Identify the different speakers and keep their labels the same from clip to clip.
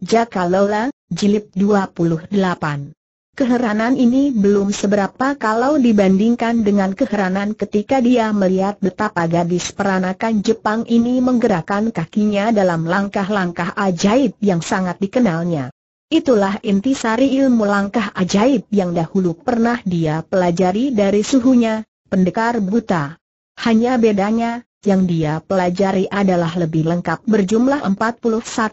Speaker 1: Jaka Lola, Jilid 28. Keheranan ini belum seberapa kalau dibandingkan dengan keheranan ketika dia melihat betapa gadis peranakan Jepang ini menggerakkan kakinya dalam langkah-langkah ajaib yang sangat dikenalnya. Itulah inti sari ilmu langkah ajaib yang dahulu pernah dia pelajari dari suhunya, pendekar buta. Hanya bedanya, yang dia pelajari adalah lebih lengkap berjumlah 41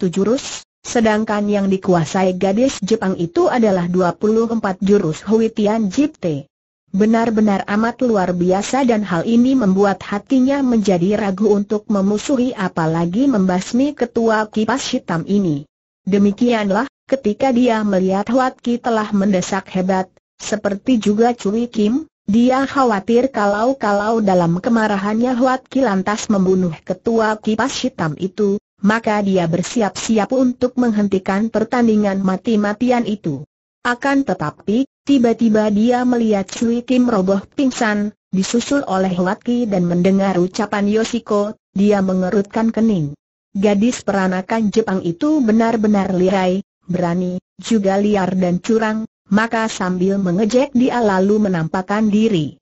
Speaker 1: jurus, Sedangkan yang dikuasai gadis Jepang itu adalah 24 jurus Hui Tian Jipte. Benar-benar amat luar biasa dan hal ini membuat hatinya menjadi ragu untuk memusuhi apalagi membasmi ketua kipas hitam ini. Demikianlah, ketika dia melihat Huatki telah mendesak hebat, seperti juga Cui Kim, dia khawatir kalau-kalau dalam kemarahannya Huatki lantas membunuh ketua kipas hitam itu, maka dia bersiap-siap untuk menghentikan pertandingan mati-matian itu. Akan tetapi, tiba-tiba dia melihat Sui Kim roboh pingsan, disusul oleh Laki dan mendengar ucapan Yoshiko, dia mengerutkan kening. Gadis peranakan Jepang itu benar-benar lihai, berani, juga liar dan curang, maka sambil mengejek dia lalu menampakkan diri.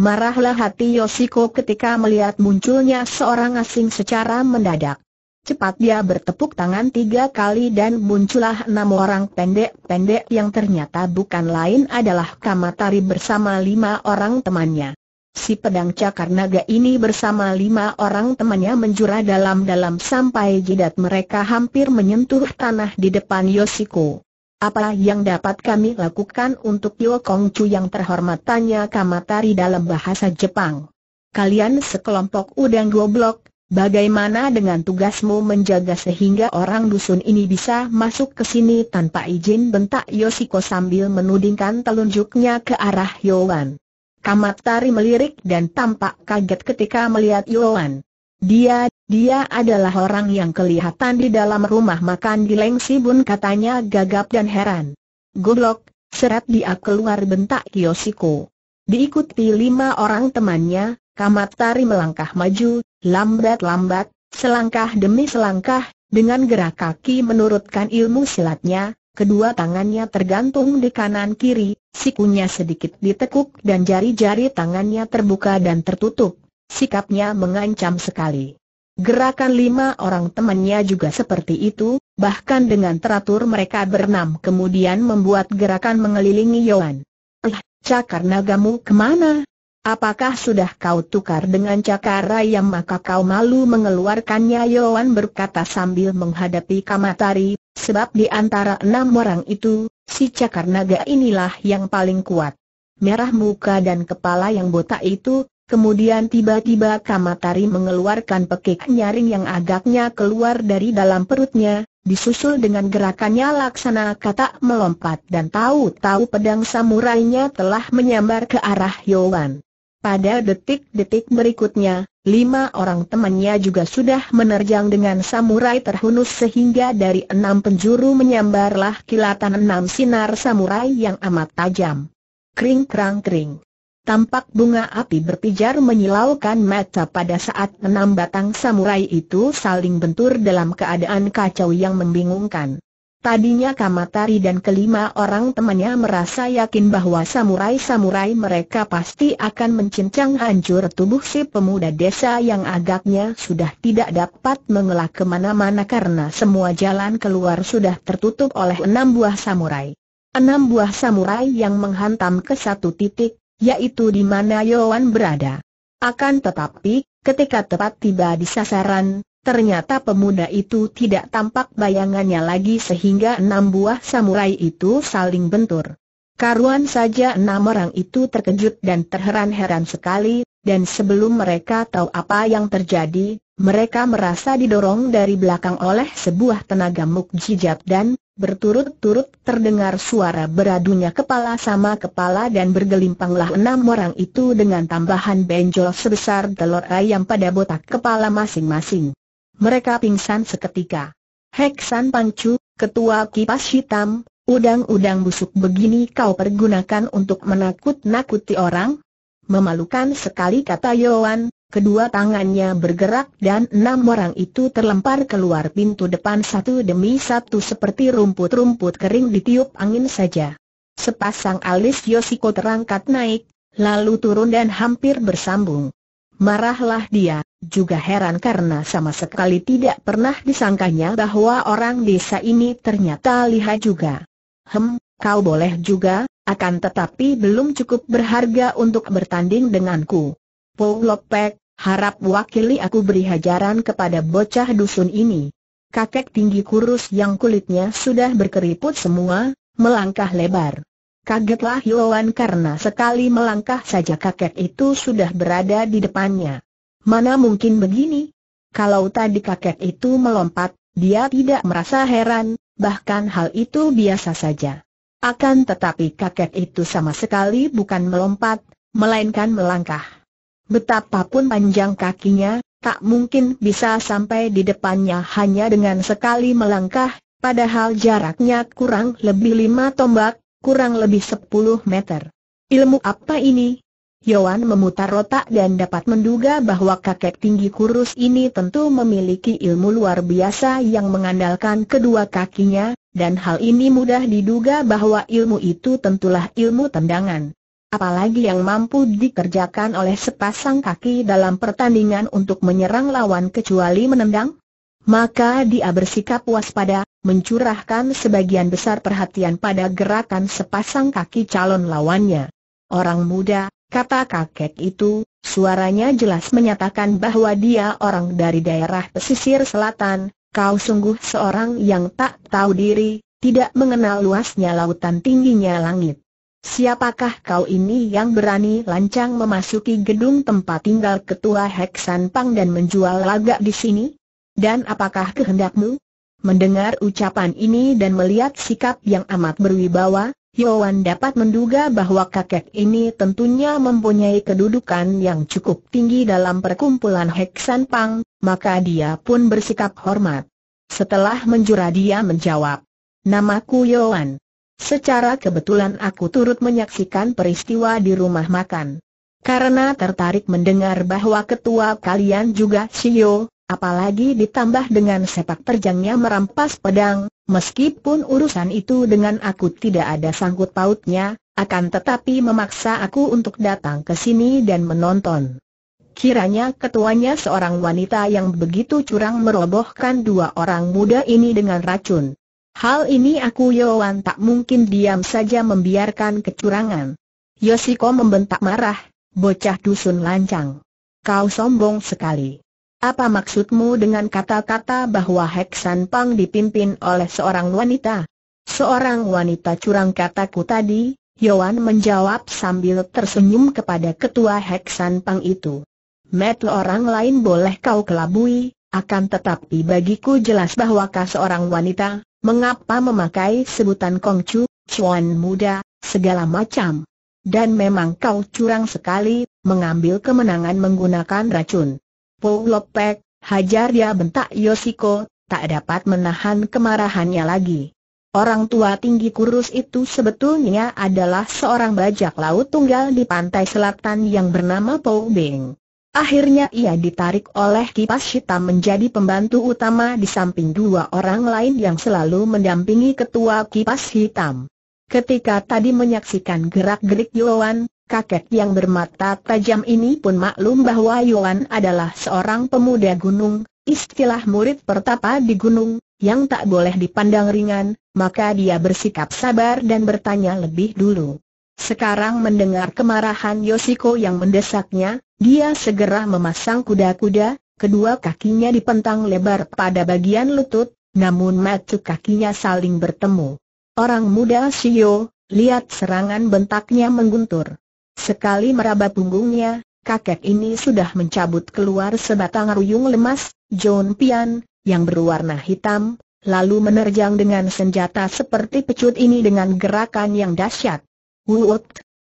Speaker 1: Marahlah hati Yoshiko ketika melihat munculnya seorang asing secara mendadak. Cepat dia bertepuk tangan tiga kali dan muncullah enam orang pendek-pendek yang ternyata bukan lain adalah Kamatari bersama lima orang temannya. Si pedang cakar naga ini bersama lima orang temannya menjura dalam-dalam sampai jidat mereka hampir menyentuh tanah di depan Yosiko. Apa yang dapat kami lakukan untuk Yo Kongcu yang terhormat tanya Kamatari dalam bahasa Jepang. Kalian sekelompok udang goblok, Bagaimana dengan tugasmu menjaga sehingga orang dusun ini bisa masuk ke sini tanpa izin bentak Yosiko sambil menudingkan telunjuknya ke arah Yowan. Kamat Tari melirik dan tampak kaget ketika melihat Yowan. Dia, dia adalah orang yang kelihatan di dalam rumah makan di Leng Sibun katanya gagap dan heran. Goblok, seret dia keluar bentak Yosiko. Diikuti lima orang temannya, Kamat Tari melangkah maju, Lambat-lambat, selangkah demi selangkah, dengan gerak kaki menurutkan ilmu silatnya, kedua tangannya tergantung di kanan kiri, sikunya sedikit ditekuk dan jari-jari tangannya terbuka dan tertutup. Sikapnya mengancam sekali. Gerakan lima orang temannya juga seperti itu, bahkan dengan teratur mereka berenam kemudian membuat gerakan mengelilingi Yohan. Eh, cakar nagamu kemana? Apakah sudah kau tukar dengan cakara yang maka kau malu mengeluarkannya Yohan berkata sambil menghadapi Kamatari, sebab di antara enam orang itu, si cakar naga inilah yang paling kuat. Merah muka dan kepala yang botak itu, kemudian tiba-tiba Kamatari mengeluarkan pekik nyaring yang agaknya keluar dari dalam perutnya, disusul dengan gerakannya laksana kata melompat dan tahu-tahu pedang samurainya telah menyambar ke arah Yohan. Pada detik-detik berikutnya, lima orang temannya juga sudah menerjang dengan samurai terhunus sehingga dari enam penjuru menyambarlah kilatan enam sinar samurai yang amat tajam. Kring kring kring. Tampak bunga api berpijar menyilaukan mata pada saat enam batang samurai itu saling bentur dalam keadaan kacau yang membingungkan. Tadinya Kamatari dan kelima orang temannya merasa yakin bahwa samurai-samurai mereka pasti akan mencincang hancur tubuh si pemuda desa yang agaknya sudah tidak dapat mengelak kemana-mana karena semua jalan keluar sudah tertutup oleh enam buah samurai. Enam buah samurai yang menghantam ke satu titik, yaitu di mana Yohan berada. Akan tetapi, ketika tepat tiba di sasaran, Ternyata pemuda itu tidak tampak bayangannya lagi sehingga enam buah samurai itu saling bentur. Karuan saja enam orang itu terkejut dan terheran-heran sekali, dan sebelum mereka tahu apa yang terjadi, mereka merasa didorong dari belakang oleh sebuah tenaga mukjizat dan, berturut-turut terdengar suara beradunya kepala sama kepala dan bergelimpanglah enam orang itu dengan tambahan benjol sebesar telur ayam pada botak kepala masing-masing. Mereka pingsan seketika. Heksan Pangcu, ketua kipas hitam, udang-udang busuk begini kau pergunakan untuk menakut-nakuti orang? Memalukan sekali kata Yohan, kedua tangannya bergerak dan enam orang itu terlempar keluar pintu depan satu demi satu seperti rumput-rumput kering ditiup angin saja. Sepasang alis Yosiko terangkat naik, lalu turun dan hampir bersambung. Marahlah dia, juga heran karena sama sekali tidak pernah disangkanya bahwa orang desa ini ternyata lihai juga. Hem, kau boleh juga, akan tetapi belum cukup berharga untuk bertanding denganku. Po Lopek, harap wakili aku beri hajaran kepada bocah dusun ini. Kakek tinggi kurus yang kulitnya sudah berkeriput semua, melangkah lebar. Kagetlah Yoan karena sekali melangkah saja kakek itu sudah berada di depannya. Mana mungkin begini? Kalau tadi kakek itu melompat, dia tidak merasa heran, bahkan hal itu biasa saja. Akan tetapi kakek itu sama sekali bukan melompat, melainkan melangkah. Betapapun panjang kakinya, tak mungkin bisa sampai di depannya hanya dengan sekali melangkah, padahal jaraknya kurang lebih lima tombak, kurang lebih sepuluh meter. Ilmu apa ini? Yohan memutar otak dan dapat menduga bahwa kakek tinggi kurus ini tentu memiliki ilmu luar biasa yang mengandalkan kedua kakinya, dan hal ini mudah diduga bahwa ilmu itu tentulah ilmu tendangan. Apalagi yang mampu dikerjakan oleh sepasang kaki dalam pertandingan untuk menyerang lawan kecuali menendang? Maka dia bersikap waspada, mencurahkan sebagian besar perhatian pada gerakan sepasang kaki calon lawannya. Orang muda, Kata kakek itu, suaranya jelas menyatakan bahwa dia orang dari daerah pesisir selatan, kau sungguh seorang yang tak tahu diri, tidak mengenal luasnya lautan tingginya langit. Siapakah kau ini yang berani lancang memasuki gedung tempat tinggal ketua Heksan Pang dan menjual lagak di sini? Dan apakah kehendakmu? Mendengar ucapan ini dan melihat sikap yang amat berwibawa, Yoan dapat menduga bahwa kakek ini tentunya mempunyai kedudukan yang cukup tinggi dalam perkumpulan Heksan Pang, maka dia pun bersikap hormat. Setelah menjura dia menjawab, Namaku Yoan. Secara kebetulan aku turut menyaksikan peristiwa di rumah makan. Karena tertarik mendengar bahwa ketua kalian juga Shio, apalagi ditambah dengan sepak terjangnya merampas pedang, meskipun urusan itu dengan aku tidak ada sangkut pautnya, akan tetapi memaksa aku untuk datang ke sini dan menonton. Kiranya ketuanya seorang wanita yang begitu curang merobohkan dua orang muda ini dengan racun. Hal ini aku Yowan tak mungkin diam saja membiarkan kecurangan. Yosiko membentak marah, bocah dusun lancang. Kau sombong sekali. Apa maksudmu dengan kata-kata bahwa Heksan Pang dipimpin oleh seorang wanita? Seorang wanita curang kataku tadi, Yohan menjawab sambil tersenyum kepada ketua Heksan Pang itu. Met orang lain boleh kau kelabui, akan tetapi bagiku jelas bahwa bahwakah seorang wanita, mengapa memakai sebutan Kongcu, cuan muda, segala macam. Dan memang kau curang sekali, mengambil kemenangan menggunakan racun. Po hajar dia bentak Yosiko, tak dapat menahan kemarahannya lagi. Orang tua tinggi kurus itu sebetulnya adalah seorang bajak laut tunggal di pantai selatan yang bernama Pou Beng. Akhirnya ia ditarik oleh kipas hitam menjadi pembantu utama di samping dua orang lain yang selalu mendampingi ketua kipas hitam. Ketika tadi menyaksikan gerak-gerik Yoan, Kakek yang bermata tajam ini pun maklum bahwa Yuan adalah seorang pemuda gunung, istilah murid pertapa di gunung, yang tak boleh dipandang ringan, maka dia bersikap sabar dan bertanya lebih dulu. Sekarang mendengar kemarahan Yosiko yang mendesaknya, dia segera memasang kuda-kuda, kedua kakinya dipentang lebar pada bagian lutut, namun mata kakinya saling bertemu. Orang muda Shio, lihat serangan bentaknya mengguntur. Sekali meraba punggungnya, kakek ini sudah mencabut keluar sebatang ruyung lemas, John Pian, yang berwarna hitam, lalu menerjang dengan senjata seperti pecut ini dengan gerakan yang dahsyat. Wut!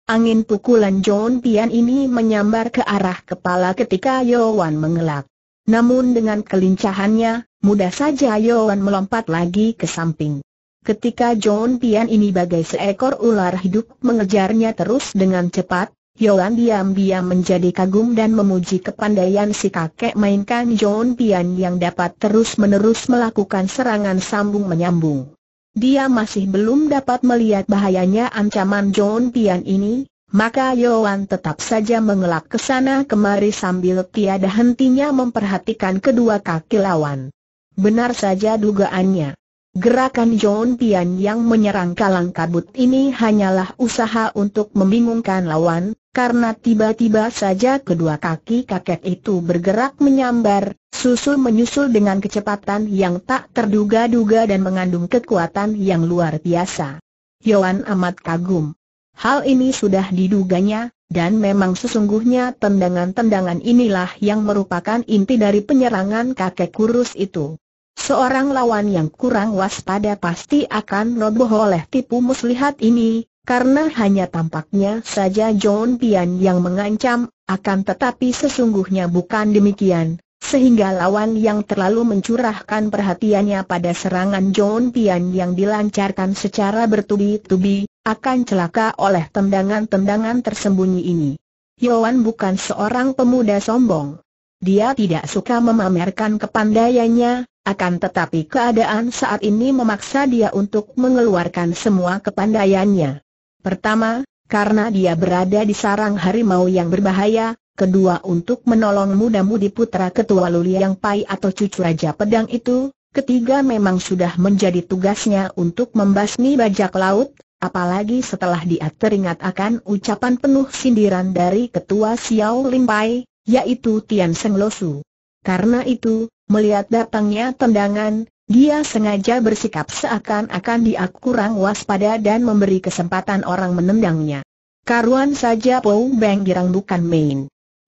Speaker 1: Angin pukulan John Pian ini menyambar ke arah kepala ketika Yowan mengelak. Namun dengan kelincahannya, mudah saja Yowan melompat lagi ke samping. Ketika John Pian ini bagai seekor ular hidup mengejarnya terus dengan cepat, Yolan diam-diam menjadi kagum dan memuji kepandaian si kakek mainkan John Pian yang dapat terus-menerus melakukan serangan sambung-menyambung. Dia masih belum dapat melihat bahayanya ancaman John Pian ini, maka Yoan tetap saja mengelak ke sana kemari sambil tiada hentinya memperhatikan kedua kaki lawan. Benar saja dugaannya. Gerakan John pian yang menyerang kalang kabut ini hanyalah usaha untuk membingungkan lawan, karena tiba-tiba saja kedua kaki kakek itu bergerak menyambar, susul menyusul dengan kecepatan yang tak terduga-duga dan mengandung kekuatan yang luar biasa. Yohan amat kagum. Hal ini sudah diduganya, dan memang sesungguhnya tendangan-tendangan inilah yang merupakan inti dari penyerangan kakek kurus itu. Seorang lawan yang kurang waspada pasti akan roboh oleh tipu muslihat ini, karena hanya tampaknya saja John Pian yang mengancam, akan tetapi sesungguhnya bukan demikian, sehingga lawan yang terlalu mencurahkan perhatiannya pada serangan John Pian yang dilancarkan secara bertubi-tubi, akan celaka oleh tendangan-tendangan tersembunyi ini. Yowan bukan seorang pemuda sombong. Dia tidak suka memamerkan kepandaiannya, akan tetapi keadaan saat ini memaksa dia untuk mengeluarkan semua kepandaiannya. Pertama, karena dia berada di sarang harimau yang berbahaya, kedua untuk menolong muda-mudi putra ketua yang Pai atau cucu Raja Pedang itu, ketiga memang sudah menjadi tugasnya untuk membasmi bajak laut, apalagi setelah dia teringat akan ucapan penuh sindiran dari ketua Xiao Limpai, yaitu Tian Seng Losu. Karena itu, Melihat datangnya tendangan, dia sengaja bersikap seakan-akan dia kurang waspada dan memberi kesempatan orang menendangnya. Karuan saja Pou Beng girang bukan main.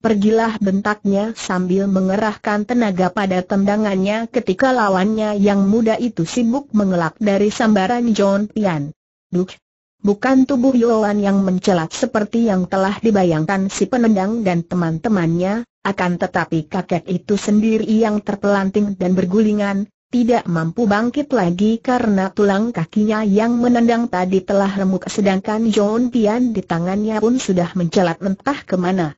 Speaker 1: Pergilah bentaknya sambil mengerahkan tenaga pada tendangannya ketika lawannya yang muda itu sibuk mengelak dari sambaran John Pian. Duk! Bukan tubuh Yoan yang mencelat seperti yang telah dibayangkan si penendang dan teman-temannya, akan tetapi kakek itu sendiri yang terpelanting dan bergulingan, tidak mampu bangkit lagi karena tulang kakinya yang menendang tadi telah remuk sedangkan John Pian di tangannya pun sudah mencelat mentah kemana.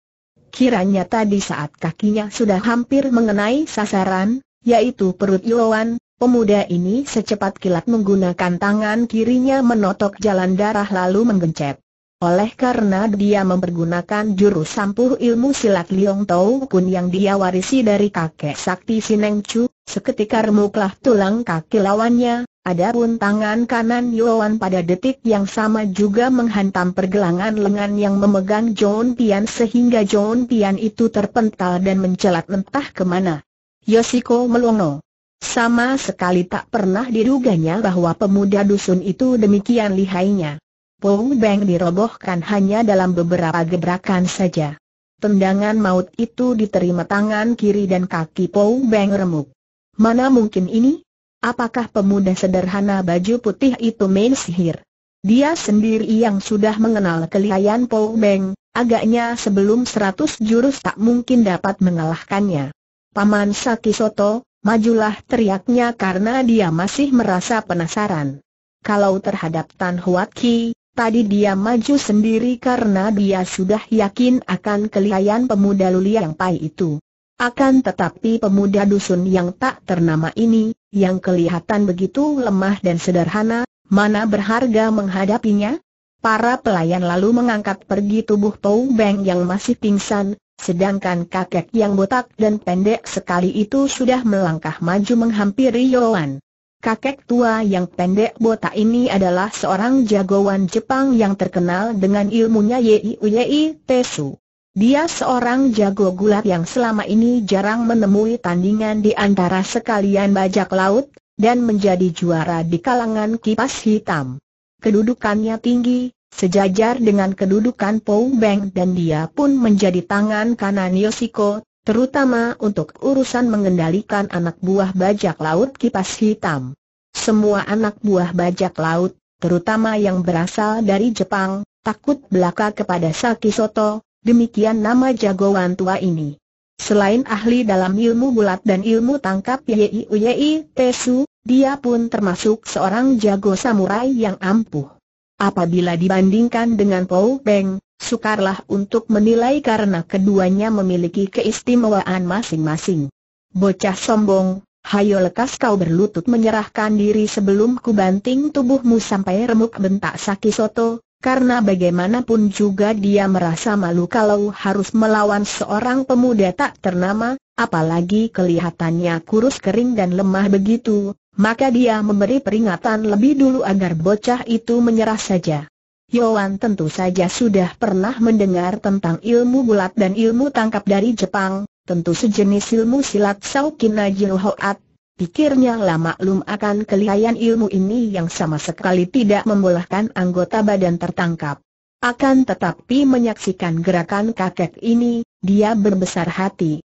Speaker 1: Kiranya tadi saat kakinya sudah hampir mengenai sasaran, yaitu perut Yoan, pemuda ini secepat kilat menggunakan tangan kirinya menotok jalan darah lalu menggencet. Oleh karena dia mempergunakan jurus sampuh ilmu silat Liong Tau Kun yang dia warisi dari kakek sakti Sineng Chu, seketika remuklah tulang kaki lawannya, adapun tangan kanan Yuan pada detik yang sama juga menghantam pergelangan lengan yang memegang John Pian sehingga John Pian itu terpental dan mencelat entah kemana. Yosiko melongo. Sama sekali tak pernah diduganya bahwa pemuda dusun itu demikian lihainya. Pou Beng dirobohkan hanya dalam beberapa gebrakan saja. Tendangan maut itu diterima tangan kiri dan kaki Pou Beng remuk. Mana mungkin ini? Apakah pemuda sederhana baju putih itu main sihir? Dia sendiri yang sudah mengenal kelihayan Pou Beng, agaknya sebelum seratus jurus tak mungkin dapat mengalahkannya. Paman Sakisoto, majulah teriaknya karena dia masih merasa penasaran. Kalau terhadap Tan Huat Ki, Tadi dia maju sendiri karena dia sudah yakin akan kelihayan pemuda Luli yang pai itu. Akan tetapi pemuda dusun yang tak ternama ini, yang kelihatan begitu lemah dan sederhana, mana berharga menghadapinya? Para pelayan lalu mengangkat pergi tubuh Tou Beng yang masih pingsan, sedangkan kakek yang botak dan pendek sekali itu sudah melangkah maju menghampiri Yoan. Kakek tua yang pendek botak ini adalah seorang jagoan Jepang yang terkenal dengan ilmunya Yei Yei Tesu. Dia seorang jago gulat yang selama ini jarang menemui tandingan di antara sekalian bajak laut, dan menjadi juara di kalangan kipas hitam. Kedudukannya tinggi, sejajar dengan kedudukan Pou Beng dan dia pun menjadi tangan kanan Yoshiko terutama untuk urusan mengendalikan anak buah bajak laut kipas hitam. Semua anak buah bajak laut, terutama yang berasal dari Jepang, takut belaka kepada Saki Soto, demikian nama jagoan tua ini. Selain ahli dalam ilmu bulat dan ilmu tangkap Yei Yei Tesu, dia pun termasuk seorang jago samurai yang ampuh. Apabila dibandingkan dengan Paul Beng, sukarlah untuk menilai karena keduanya memiliki keistimewaan masing-masing. Bocah sombong, hayo lekas kau berlutut menyerahkan diri sebelum ku banting tubuhmu sampai remuk bentak Sakisoto, karena bagaimanapun juga dia merasa malu kalau harus melawan seorang pemuda tak ternama, apalagi kelihatannya kurus kering dan lemah begitu, maka dia memberi peringatan lebih dulu agar bocah itu menyerah saja. Yohan tentu saja sudah pernah mendengar tentang ilmu bulat dan ilmu tangkap dari Jepang, tentu sejenis ilmu silat Saukina Jihoat, Pikirnya lama maklum akan kelihayan ilmu ini yang sama sekali tidak membolehkan anggota badan tertangkap. Akan tetapi menyaksikan gerakan kakek ini, dia berbesar hati.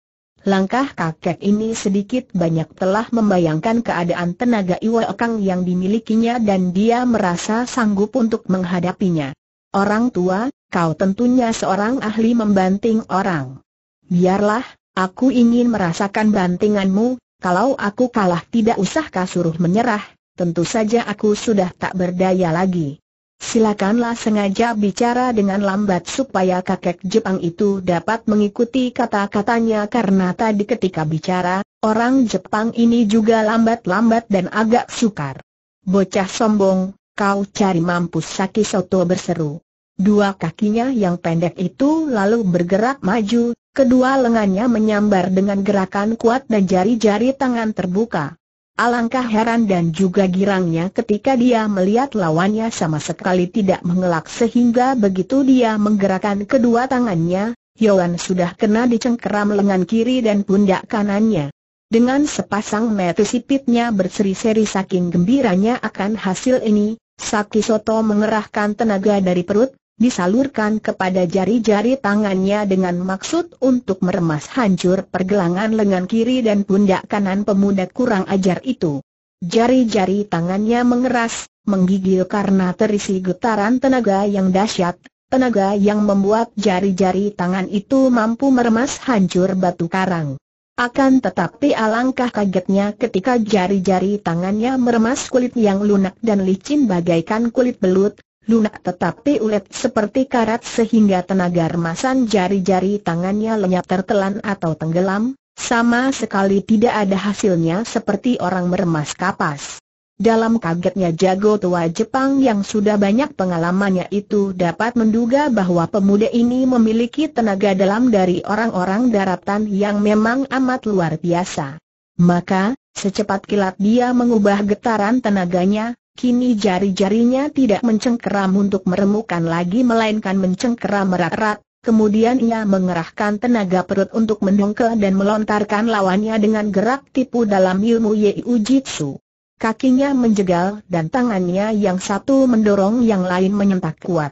Speaker 1: Langkah kakek ini sedikit banyak telah membayangkan keadaan tenaga Iwa okang yang dimilikinya dan dia merasa sanggup untuk menghadapinya. Orang tua, kau tentunya seorang ahli membanting orang. Biarlah, aku ingin merasakan bantinganmu, kalau aku kalah tidak usahkah suruh menyerah, tentu saja aku sudah tak berdaya lagi. Silakanlah sengaja bicara dengan lambat supaya kakek Jepang itu dapat mengikuti kata-katanya karena tadi ketika bicara, orang Jepang ini juga lambat-lambat dan agak sukar. Bocah sombong, kau cari mampus Saki Soto berseru. Dua kakinya yang pendek itu lalu bergerak maju, kedua lengannya menyambar dengan gerakan kuat dan jari-jari tangan terbuka. Alangkah heran dan juga girangnya ketika dia melihat lawannya sama sekali tidak mengelak sehingga begitu dia menggerakkan kedua tangannya, Yohan sudah kena dicengkeram lengan kiri dan pundak kanannya. Dengan sepasang mata sipitnya berseri-seri saking gembiranya akan hasil ini, Sakti Soto mengerahkan tenaga dari perut, disalurkan kepada jari-jari tangannya dengan maksud untuk meremas hancur pergelangan lengan kiri dan pundak kanan pemuda kurang ajar itu. Jari-jari tangannya mengeras, menggigil karena terisi getaran tenaga yang dahsyat, tenaga yang membuat jari-jari tangan itu mampu meremas hancur batu karang. Akan tetapi alangkah kagetnya ketika jari-jari tangannya meremas kulit yang lunak dan licin bagaikan kulit belut, lunak tetapi ulet seperti karat sehingga tenaga remasan jari-jari tangannya lenyap tertelan atau tenggelam, sama sekali tidak ada hasilnya seperti orang meremas kapas. Dalam kagetnya jago tua Jepang yang sudah banyak pengalamannya itu dapat menduga bahwa pemuda ini memiliki tenaga dalam dari orang-orang daratan yang memang amat luar biasa. Maka, secepat kilat dia mengubah getaran tenaganya, Kini jari-jarinya tidak mencengkeram untuk meremukan lagi melainkan mencengkeram merat-rat. kemudian ia mengerahkan tenaga perut untuk mendongkel dan melontarkan lawannya dengan gerak tipu dalam ilmu Yiu Jitsu. Kakinya menjegal dan tangannya yang satu mendorong yang lain menyentak kuat.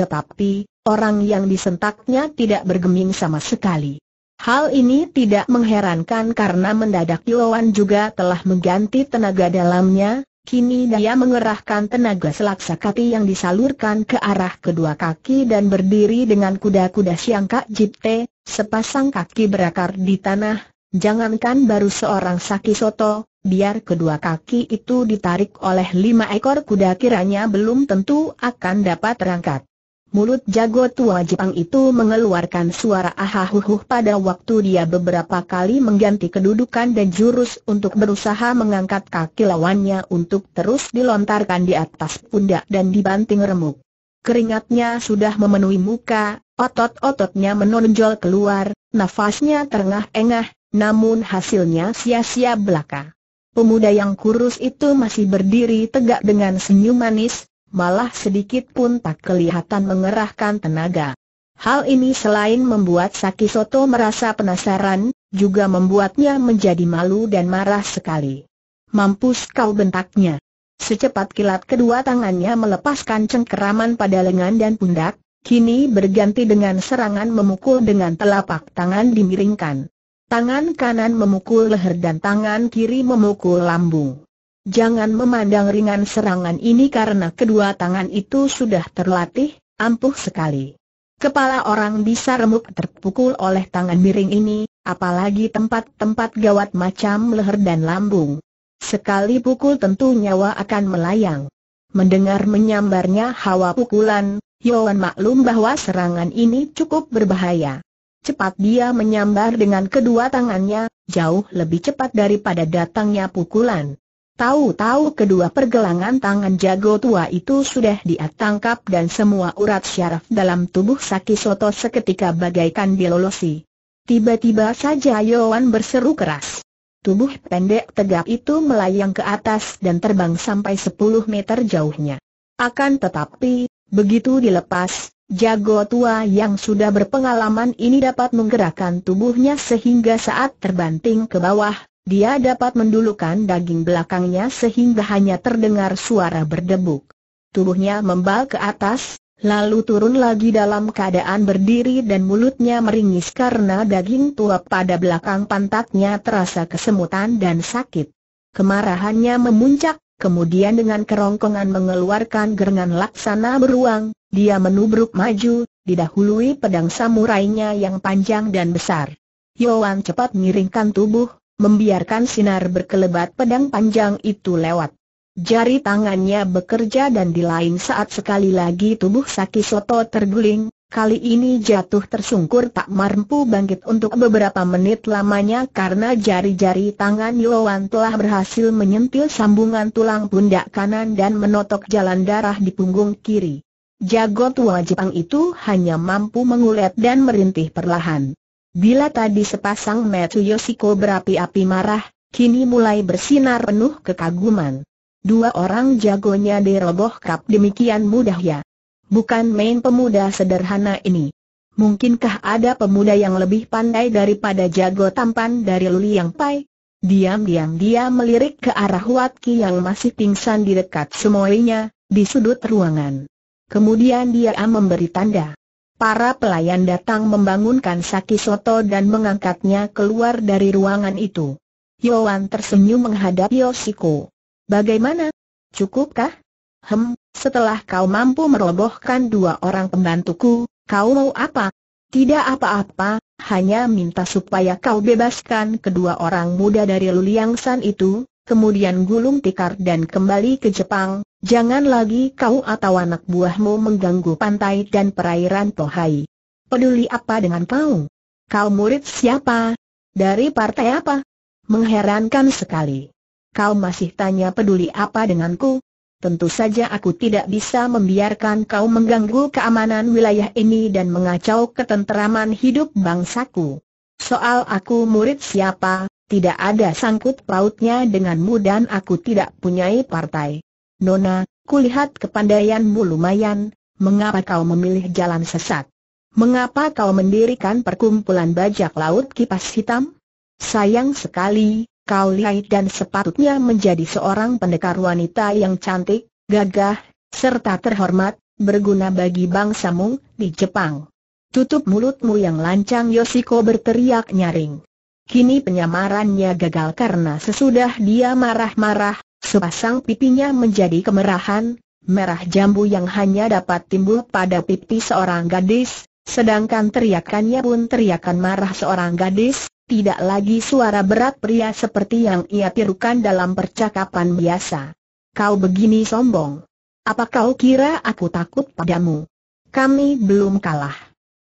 Speaker 1: Tetapi, orang yang disentaknya tidak bergeming sama sekali. Hal ini tidak mengherankan karena mendadak Yuan juga telah mengganti tenaga dalamnya, Kini dia mengerahkan tenaga selaksa kaki yang disalurkan ke arah kedua kaki dan berdiri dengan kuda-kuda siang Kak Jipte, sepasang kaki berakar di tanah, jangankan baru seorang Saki Soto, biar kedua kaki itu ditarik oleh lima ekor kuda kiranya belum tentu akan dapat terangkat. Mulut jago tua Jepang itu mengeluarkan suara ahahuhuh pada waktu dia beberapa kali mengganti kedudukan dan jurus untuk berusaha mengangkat kaki lawannya untuk terus dilontarkan di atas pundak dan dibanting remuk. Keringatnya sudah memenuhi muka, otot-ototnya menonjol keluar, nafasnya terengah-engah, namun hasilnya sia-sia belaka. Pemuda yang kurus itu masih berdiri tegak dengan senyum manis, malah sedikit pun tak kelihatan mengerahkan tenaga. Hal ini selain membuat Sakisoto merasa penasaran, juga membuatnya menjadi malu dan marah sekali. Mampus kau bentaknya. Secepat kilat kedua tangannya melepaskan cengkeraman pada lengan dan pundak, kini berganti dengan serangan memukul dengan telapak tangan dimiringkan. Tangan kanan memukul leher dan tangan kiri memukul lambung. Jangan memandang ringan serangan ini karena kedua tangan itu sudah terlatih, ampuh sekali. Kepala orang bisa remuk terpukul oleh tangan miring ini, apalagi tempat-tempat gawat macam leher dan lambung. Sekali pukul tentu nyawa akan melayang. Mendengar menyambarnya hawa pukulan, Yohan maklum bahwa serangan ini cukup berbahaya. Cepat dia menyambar dengan kedua tangannya, jauh lebih cepat daripada datangnya pukulan. Tahu-tahu kedua pergelangan tangan jago tua itu sudah diatangkap dan semua urat syaraf dalam tubuh Saki Soto seketika bagaikan dilolosi. Tiba-tiba saja Yoan berseru keras. Tubuh pendek tegak itu melayang ke atas dan terbang sampai 10 meter jauhnya. Akan tetapi, begitu dilepas, Jago tua yang sudah berpengalaman ini dapat menggerakkan tubuhnya sehingga saat terbanting ke bawah, dia dapat mendulukan daging belakangnya sehingga hanya terdengar suara berdebuk. Tubuhnya membal ke atas, lalu turun lagi dalam keadaan berdiri dan mulutnya meringis karena daging tua pada belakang pantatnya terasa kesemutan dan sakit. Kemarahannya memuncak, kemudian dengan kerongkongan mengeluarkan gerangan laksana beruang, dia menubruk maju, didahului pedang samurainya yang panjang dan besar. Yoan cepat miringkan tubuh, membiarkan sinar berkelebat pedang panjang itu lewat. Jari tangannya bekerja dan di lain saat sekali lagi tubuh Saki Soto terguling, kali ini jatuh tersungkur tak mampu bangkit untuk beberapa menit lamanya karena jari-jari tangan Yowan telah berhasil menyentil sambungan tulang pundak kanan dan menotok jalan darah di punggung kiri. Jago tua Jepang itu hanya mampu mengulet dan merintih perlahan. Bila tadi sepasang Metu Yoshiko berapi-api marah, kini mulai bersinar penuh kekaguman. Dua orang jagonya diroboh kap demikian mudah ya. Bukan main pemuda sederhana ini. Mungkinkah ada pemuda yang lebih pandai daripada jago tampan dari Luli yang Pai? Diam-diam dia melirik ke arah Watki yang masih pingsan di dekat semuanya, di sudut ruangan. Kemudian dia memberi tanda. Para pelayan datang membangunkan Saki Soto dan mengangkatnya keluar dari ruangan itu. Yoan tersenyum menghadap Yoshiko. Bagaimana? Cukupkah? Hem, setelah kau mampu merobohkan dua orang pembantuku, kau mau apa? Tidak apa-apa, hanya minta supaya kau bebaskan kedua orang muda dari Luliang San itu, kemudian gulung tikar dan kembali ke Jepang, Jangan lagi kau atau anak buahmu mengganggu pantai dan perairan Tohai. Peduli apa dengan kau? Kau murid siapa? Dari partai apa? Mengherankan sekali. Kau masih tanya peduli apa denganku? Tentu saja aku tidak bisa membiarkan kau mengganggu keamanan wilayah ini dan mengacau ketenteraman hidup bangsaku. Soal aku murid siapa, tidak ada sangkut pautnya denganmu dan aku tidak punyai partai. Nona, kulihat kepandaianmu lumayan, mengapa kau memilih jalan sesat? Mengapa kau mendirikan perkumpulan bajak laut kipas hitam? Sayang sekali, kau lihai dan sepatutnya menjadi seorang pendekar wanita yang cantik, gagah, serta terhormat, berguna bagi bangsamu di Jepang. Tutup mulutmu yang lancang Yoshiko berteriak nyaring. Kini penyamarannya gagal karena sesudah dia marah-marah, sepasang pipinya menjadi kemerahan, merah jambu yang hanya dapat timbul pada pipi seorang gadis, sedangkan teriakannya pun teriakan marah seorang gadis, tidak lagi suara berat pria seperti yang ia tirukan dalam percakapan biasa. Kau begini sombong. Apa kau kira aku takut padamu? Kami belum kalah.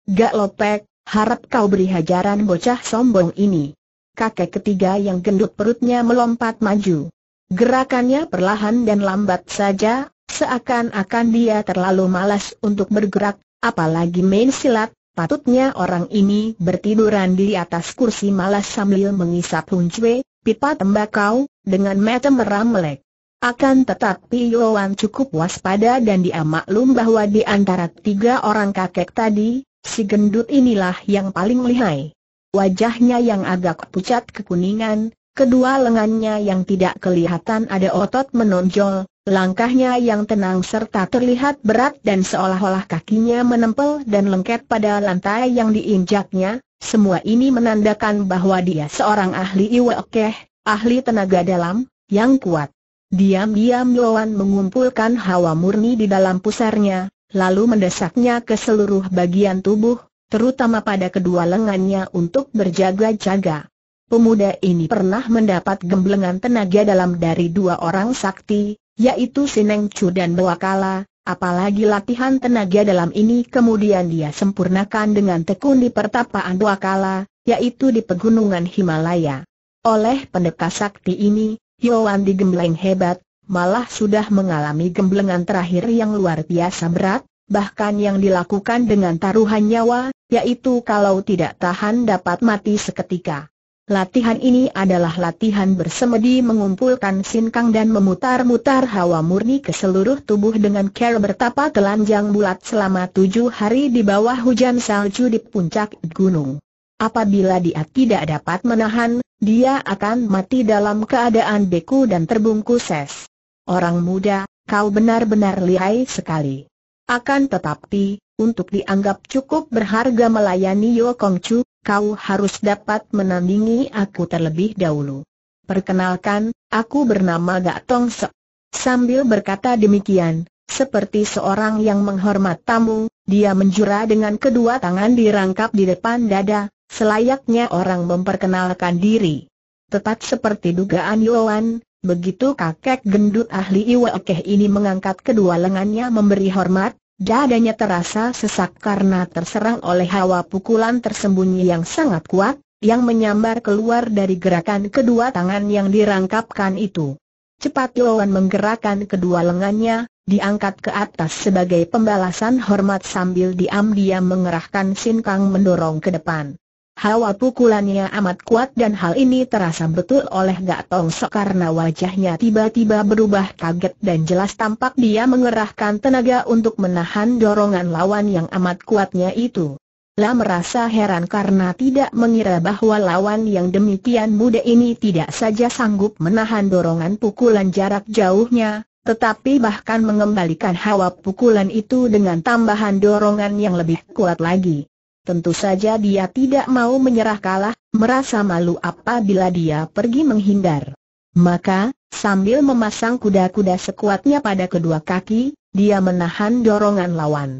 Speaker 1: Gak lopek, harap kau beri hajaran bocah sombong ini. Kakek ketiga yang gendut perutnya melompat maju. Gerakannya perlahan dan lambat saja, seakan-akan dia terlalu malas untuk bergerak, apalagi main silat, patutnya orang ini bertiduran di atas kursi malas sambil mengisap huncwe, pipa tembakau, dengan mata merah melek. Akan tetapi Yoan cukup waspada dan dia maklum bahwa di antara tiga orang kakek tadi, si gendut inilah yang paling lihai. Wajahnya yang agak pucat kekuningan, Kedua lengannya yang tidak kelihatan ada otot menonjol, langkahnya yang tenang serta terlihat berat dan seolah-olah kakinya menempel dan lengket pada lantai yang diinjaknya, semua ini menandakan bahwa dia seorang ahli iwekeh, ahli tenaga dalam, yang kuat. Diam-diam Luan mengumpulkan hawa murni di dalam pusarnya, lalu mendesaknya ke seluruh bagian tubuh, terutama pada kedua lengannya untuk berjaga-jaga pemuda ini pernah mendapat gemblengan tenaga dalam dari dua orang sakti, yaitu Sineng Chu dan Bawakala, apalagi latihan tenaga dalam ini kemudian dia sempurnakan dengan tekun di pertapaan Bawakala, yaitu di pegunungan Himalaya. Oleh pendeta sakti ini, Yoan digembleng hebat, malah sudah mengalami gemblengan terakhir yang luar biasa berat, bahkan yang dilakukan dengan taruhan nyawa, yaitu kalau tidak tahan dapat mati seketika. Latihan ini adalah latihan bersemedi mengumpulkan sinkang dan memutar-mutar hawa murni ke seluruh tubuh dengan cara bertapa telanjang bulat selama tujuh hari di bawah hujan salju di puncak gunung. Apabila dia tidak dapat menahan, dia akan mati dalam keadaan beku dan terbungkus es. Orang muda, kau benar-benar lihai sekali. Akan tetapi, untuk dianggap cukup berharga melayani Yo Kong Chu, kau harus dapat menandingi aku terlebih dahulu. Perkenalkan, aku bernama Gak Tong Sok. Sambil berkata demikian, seperti seorang yang menghormat tamu, dia menjura dengan kedua tangan dirangkap di depan dada, selayaknya orang memperkenalkan diri. Tepat seperti dugaan Yoan, begitu kakek gendut ahli Iwakeh ini mengangkat kedua lengannya memberi hormat, Dadanya terasa sesak karena terserang oleh hawa pukulan tersembunyi yang sangat kuat, yang menyambar keluar dari gerakan kedua tangan yang dirangkapkan itu. Cepat Yohan menggerakkan kedua lengannya, diangkat ke atas sebagai pembalasan hormat sambil diam-diam mengerahkan sinkang mendorong ke depan. Hawa pukulannya amat kuat dan hal ini terasa betul oleh Gak Tong Sok karena wajahnya tiba-tiba berubah kaget dan jelas tampak dia mengerahkan tenaga untuk menahan dorongan lawan yang amat kuatnya itu. La merasa heran karena tidak mengira bahwa lawan yang demikian muda ini tidak saja sanggup menahan dorongan pukulan jarak jauhnya, tetapi bahkan mengembalikan hawa pukulan itu dengan tambahan dorongan yang lebih kuat lagi. Tentu saja dia tidak mau menyerah kalah, merasa malu apabila dia pergi menghindar. Maka, sambil memasang kuda-kuda sekuatnya pada kedua kaki, dia menahan dorongan lawan.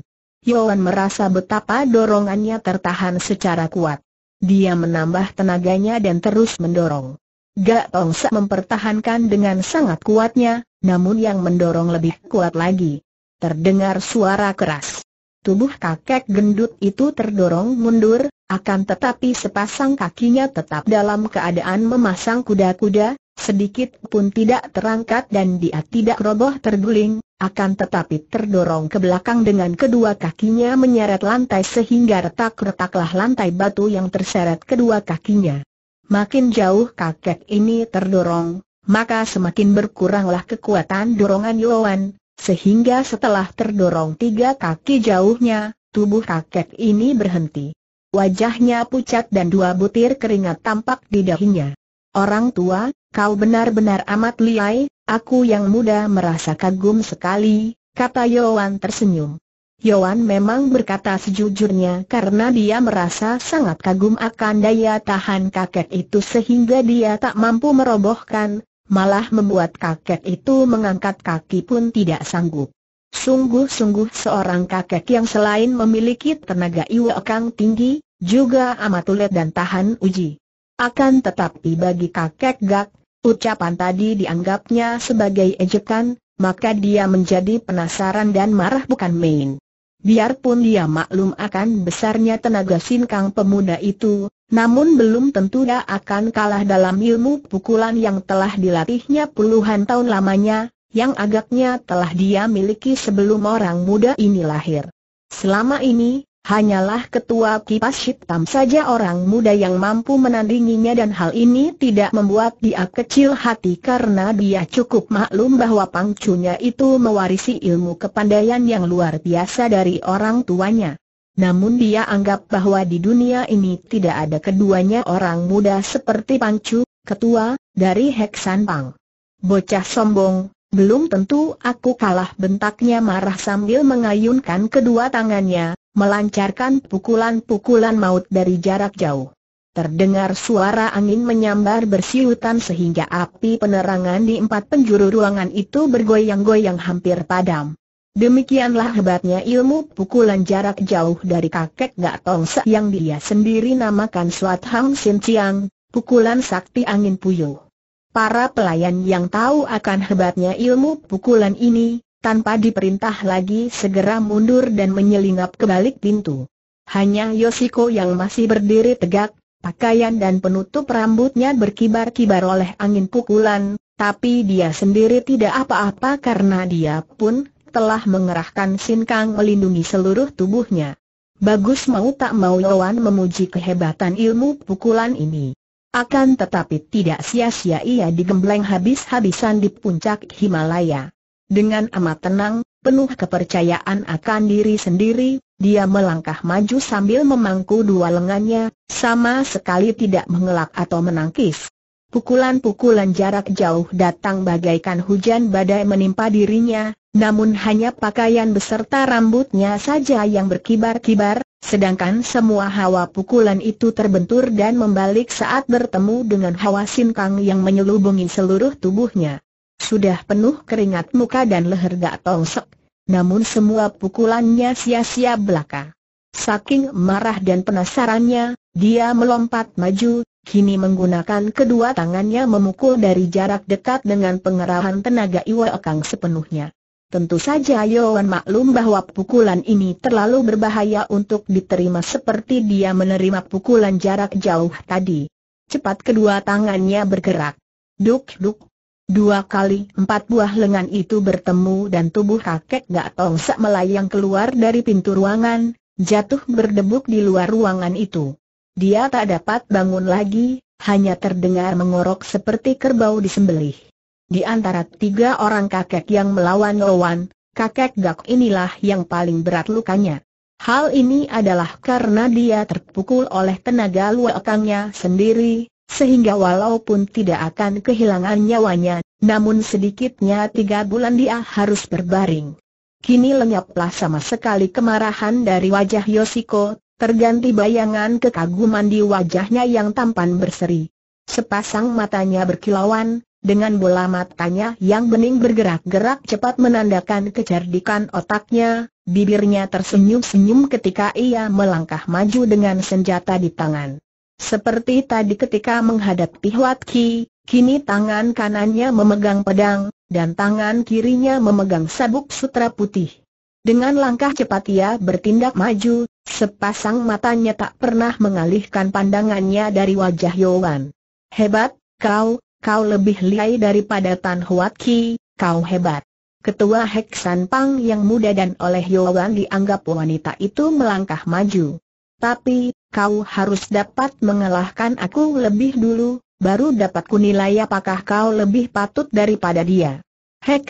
Speaker 1: Yoan merasa betapa dorongannya tertahan secara kuat. Dia menambah tenaganya dan terus mendorong. Gak Tongsa mempertahankan dengan sangat kuatnya, namun yang mendorong lebih kuat lagi. Terdengar suara keras. Tubuh kakek gendut itu terdorong mundur, akan tetapi sepasang kakinya tetap dalam keadaan memasang kuda-kuda, sedikit pun tidak terangkat dan dia tidak roboh terguling, akan tetapi terdorong ke belakang dengan kedua kakinya menyeret lantai sehingga retak-retaklah lantai batu yang terseret kedua kakinya. Makin jauh kakek ini terdorong, maka semakin berkuranglah kekuatan dorongan Yoan, sehingga setelah terdorong tiga kaki jauhnya, tubuh kakek ini berhenti. Wajahnya pucat dan dua butir keringat tampak di dahinya. Orang tua, kau benar-benar amat liai, aku yang muda merasa kagum sekali, kata Yowan tersenyum. Yowan memang berkata sejujurnya karena dia merasa sangat kagum akan daya tahan kakek itu sehingga dia tak mampu merobohkan, malah membuat kakek itu mengangkat kaki pun tidak sanggup. Sungguh-sungguh seorang kakek yang selain memiliki tenaga iwakang tinggi, juga amat ulet dan tahan uji. Akan tetapi bagi kakek gak, ucapan tadi dianggapnya sebagai ejekan, maka dia menjadi penasaran dan marah bukan main. Biarpun dia maklum akan besarnya tenaga sinkang pemuda itu, namun belum tentu dia akan kalah dalam ilmu pukulan yang telah dilatihnya puluhan tahun lamanya, yang agaknya telah dia miliki sebelum orang muda ini lahir. Selama ini, hanyalah ketua kipas hitam saja orang muda yang mampu menandinginya dan hal ini tidak membuat dia kecil hati karena dia cukup maklum bahwa pangcunya itu mewarisi ilmu kepandaian yang luar biasa dari orang tuanya. Namun dia anggap bahwa di dunia ini tidak ada keduanya orang muda seperti Pangcu, ketua, dari Heksan Pang. Bocah sombong, belum tentu aku kalah bentaknya marah sambil mengayunkan kedua tangannya, melancarkan pukulan-pukulan maut dari jarak jauh. Terdengar suara angin menyambar bersiutan sehingga api penerangan di empat penjuru ruangan itu bergoyang-goyang hampir padam. Demikianlah hebatnya ilmu pukulan jarak jauh dari kakek Gak Sa yang dia sendiri namakan Suat Hang Sin Chiang, pukulan sakti angin puyuh. Para pelayan yang tahu akan hebatnya ilmu pukulan ini, tanpa diperintah lagi segera mundur dan menyelinap ke balik pintu. Hanya Yoshiko yang masih berdiri tegak, pakaian dan penutup rambutnya berkibar-kibar oleh angin pukulan, tapi dia sendiri tidak apa-apa karena dia pun telah mengerahkan Kang melindungi seluruh tubuhnya. Bagus mau tak mau Loan memuji kehebatan ilmu pukulan ini. Akan tetapi tidak sia-sia ia digembleng habis-habisan di puncak Himalaya. Dengan amat tenang, penuh kepercayaan akan diri sendiri, dia melangkah maju sambil memangku dua lengannya, sama sekali tidak mengelak atau menangkis. Pukulan-pukulan jarak jauh datang bagaikan hujan badai menimpa dirinya, namun hanya pakaian beserta rambutnya saja yang berkibar-kibar, sedangkan semua hawa pukulan itu terbentur dan membalik saat bertemu dengan hawa sinkang yang menyelubungi seluruh tubuhnya. Sudah penuh keringat muka dan leher gak tongsek, namun semua pukulannya sia-sia belaka. Saking marah dan penasarannya, dia melompat maju, kini menggunakan kedua tangannya memukul dari jarak dekat dengan pengerahan tenaga Iwa akang sepenuhnya. Tentu saja Yohan maklum bahwa pukulan ini terlalu berbahaya untuk diterima seperti dia menerima pukulan jarak jauh tadi. Cepat kedua tangannya bergerak. Duk-duk. Dua kali empat buah lengan itu bertemu dan tubuh kakek gak tongsak melayang keluar dari pintu ruangan, jatuh berdebuk di luar ruangan itu. Dia tak dapat bangun lagi, hanya terdengar mengorok seperti kerbau disembelih. Di antara tiga orang kakek yang melawan Owan, kakek Gak inilah yang paling berat lukanya. Hal ini adalah karena dia terpukul oleh tenaga luakangnya sendiri, sehingga walaupun tidak akan kehilangan nyawanya, namun sedikitnya tiga bulan dia harus berbaring. Kini lenyaplah sama sekali kemarahan dari wajah Yosiko, terganti bayangan kekaguman di wajahnya yang tampan berseri. Sepasang matanya berkilauan, dengan bola matanya yang bening bergerak-gerak cepat menandakan kecerdikan otaknya, bibirnya tersenyum-senyum ketika ia melangkah maju dengan senjata di tangan. Seperti tadi ketika menghadapi Huat Ki, kini tangan kanannya memegang pedang, dan tangan kirinya memegang sabuk sutra putih. Dengan langkah cepat ia bertindak maju, sepasang matanya tak pernah mengalihkan pandangannya dari wajah Yowan. Hebat, kau, kau lebih liai daripada Tan Huat Ki, kau hebat. Ketua San Pang yang muda dan oleh Yowan dianggap wanita itu melangkah maju. Tapi, kau harus dapat mengalahkan aku lebih dulu, baru dapat kunilai apakah kau lebih patut daripada dia.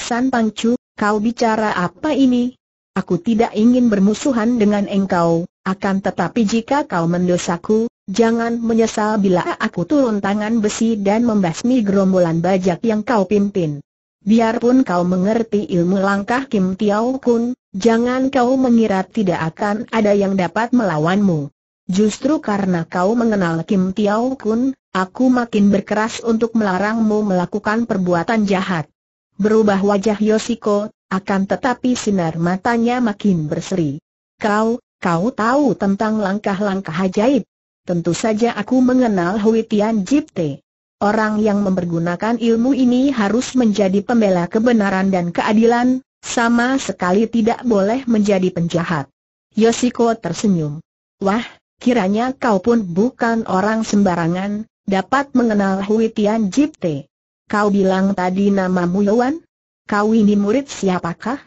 Speaker 1: San Pang Chu, kau bicara apa ini? Aku tidak ingin bermusuhan dengan engkau, akan tetapi jika kau mendosaku, Jangan menyesal bila aku turun tangan besi dan membasmi gerombolan bajak yang kau pimpin. Biarpun kau mengerti ilmu langkah Kim Tiao Kun, jangan kau mengira tidak akan ada yang dapat melawanmu. Justru karena kau mengenal Kim Tiao Kun, aku makin berkeras untuk melarangmu melakukan perbuatan jahat. Berubah wajah Yosiko, akan tetapi sinar matanya makin berseri. Kau, kau tahu tentang langkah-langkah ajaib Tentu saja aku mengenal Hui Tian Jipte. Orang yang mempergunakan ilmu ini harus menjadi pembela kebenaran dan keadilan, sama sekali tidak boleh menjadi penjahat. Yoshiko tersenyum. Wah, kiranya kau pun bukan orang sembarangan, dapat mengenal Hui Tian Jipte. Kau bilang tadi namamu Yuan? Kau ini murid siapakah?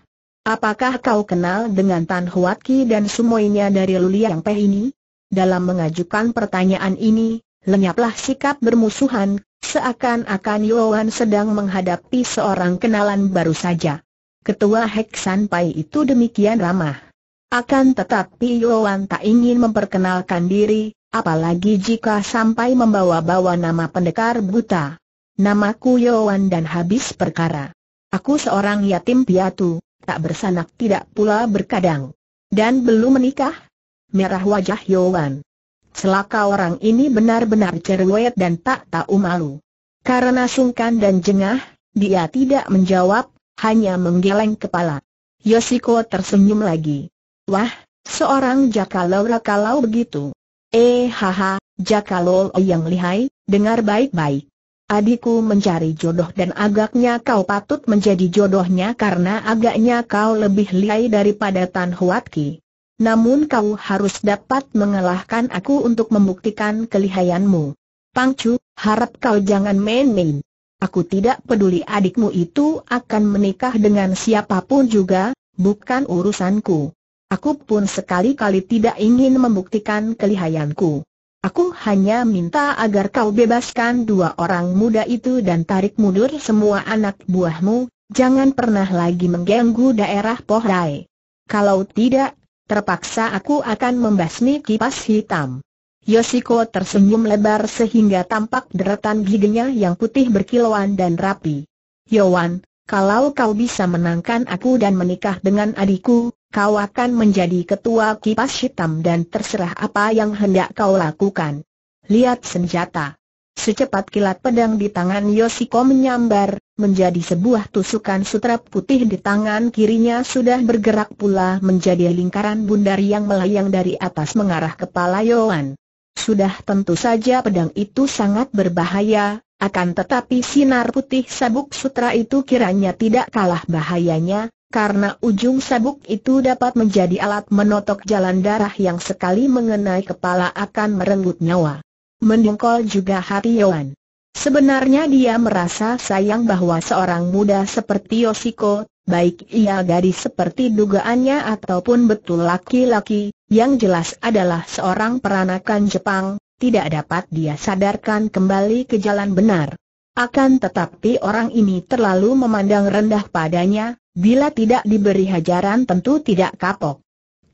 Speaker 1: Apakah kau kenal dengan Tan Huat Ki dan semuanya dari Luliang Peh ini? Dalam mengajukan pertanyaan ini, lenyaplah sikap bermusuhan, seakan-akan Yohan sedang menghadapi seorang kenalan baru saja. Ketua Heksan Pai itu demikian ramah. Akan tetapi Yohan tak ingin memperkenalkan diri, apalagi jika sampai membawa-bawa nama pendekar buta. Namaku Yohan dan habis perkara. Aku seorang yatim piatu, tak bersanak tidak pula berkadang. Dan belum menikah, merah wajah Yowan. Celaka orang ini benar-benar cerewet dan tak tahu malu. Karena sungkan dan jengah, dia tidak menjawab, hanya menggeleng kepala. Yoshiko tersenyum lagi. Wah, seorang Jakalola kalau begitu. Eh haha, Jakalol yang lihai, dengar baik-baik. Adikku mencari jodoh dan agaknya kau patut menjadi jodohnya karena agaknya kau lebih lihai daripada Tan Huatki. Namun kau harus dapat mengalahkan aku untuk membuktikan kelihayanmu. Pangcu, harap kau jangan main-main. Aku tidak peduli adikmu itu akan menikah dengan siapapun juga, bukan urusanku. Aku pun sekali-kali tidak ingin membuktikan kelihayanku. Aku hanya minta agar kau bebaskan dua orang muda itu dan tarik mundur semua anak buahmu, jangan pernah lagi mengganggu daerah Pohrai. Kalau tidak, Terpaksa aku akan membasmi kipas hitam. Yoshiko tersenyum lebar sehingga tampak deretan giginya yang putih berkilauan dan rapi. Yowan, kalau kau bisa menangkan aku dan menikah dengan adikku, kau akan menjadi ketua kipas hitam dan terserah apa yang hendak kau lakukan. Lihat senjata. Secepat kilat pedang di tangan Yoshiko menyambar, menjadi sebuah tusukan sutra putih di tangan kirinya sudah bergerak pula menjadi lingkaran bundar yang melayang dari atas mengarah kepala Yoan. Sudah tentu saja pedang itu sangat berbahaya, akan tetapi sinar putih sabuk sutra itu kiranya tidak kalah bahayanya, karena ujung sabuk itu dapat menjadi alat menotok jalan darah yang sekali mengenai kepala akan merenggut nyawa. Mendengkol juga hati Yoan. Sebenarnya dia merasa sayang bahwa seorang muda seperti Yoshiko, baik ia gadis seperti dugaannya ataupun betul laki-laki, yang jelas adalah seorang peranakan Jepang, tidak dapat dia sadarkan kembali ke jalan benar. Akan tetapi orang ini terlalu memandang rendah padanya, bila tidak diberi hajaran tentu tidak kapok.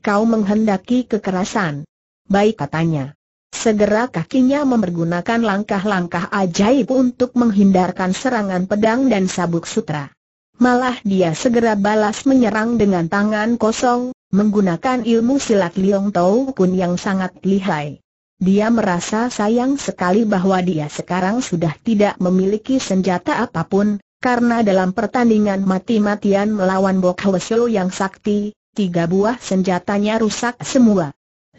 Speaker 1: Kau menghendaki kekerasan. Baik katanya. Segera kakinya mempergunakan langkah-langkah ajaib untuk menghindarkan serangan pedang dan sabuk sutra. Malah dia segera balas menyerang dengan tangan kosong, menggunakan ilmu silat Liong Tau Kun yang sangat lihai. Dia merasa sayang sekali bahwa dia sekarang sudah tidak memiliki senjata apapun, karena dalam pertandingan mati-matian melawan Bok Hwesyo yang sakti, tiga buah senjatanya rusak semua.